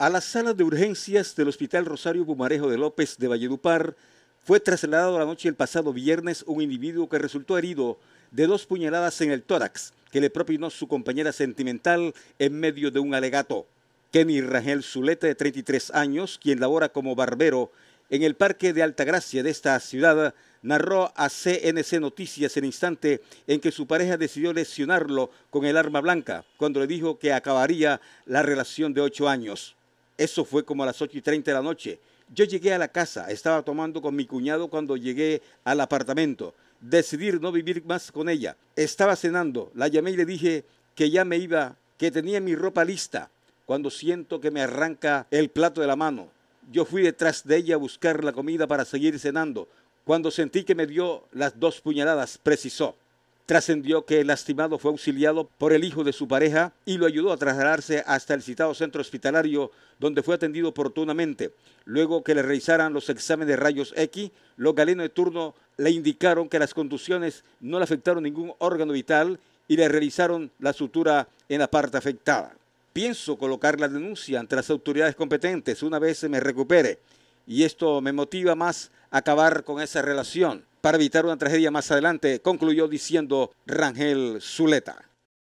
A la sala de urgencias del Hospital Rosario Bumarejo de López de Valledupar fue trasladado la noche del pasado viernes un individuo que resultó herido de dos puñaladas en el tórax que le propinó su compañera sentimental en medio de un alegato. Kenny Rangel Zuleta, de 33 años, quien labora como barbero en el Parque de Altagracia de esta ciudad, narró a CNC Noticias el instante en que su pareja decidió lesionarlo con el arma blanca, cuando le dijo que acabaría la relación de ocho años. Eso fue como a las 8 y 30 de la noche. Yo llegué a la casa, estaba tomando con mi cuñado cuando llegué al apartamento. Decidir no vivir más con ella. Estaba cenando, la llamé y le dije que ya me iba, que tenía mi ropa lista, cuando siento que me arranca el plato de la mano. Yo fui detrás de ella a buscar la comida para seguir cenando, cuando sentí que me dio las dos puñaladas, precisó. Trascendió que el lastimado fue auxiliado por el hijo de su pareja y lo ayudó a trasladarse hasta el citado centro hospitalario donde fue atendido oportunamente. Luego que le realizaran los exámenes de rayos X, los galenos de turno le indicaron que las contusiones no le afectaron ningún órgano vital y le realizaron la sutura en la parte afectada. Pienso colocar la denuncia ante las autoridades competentes una vez se me recupere y esto me motiva más a acabar con esa relación para evitar una tragedia más adelante, concluyó diciendo Rangel Zuleta.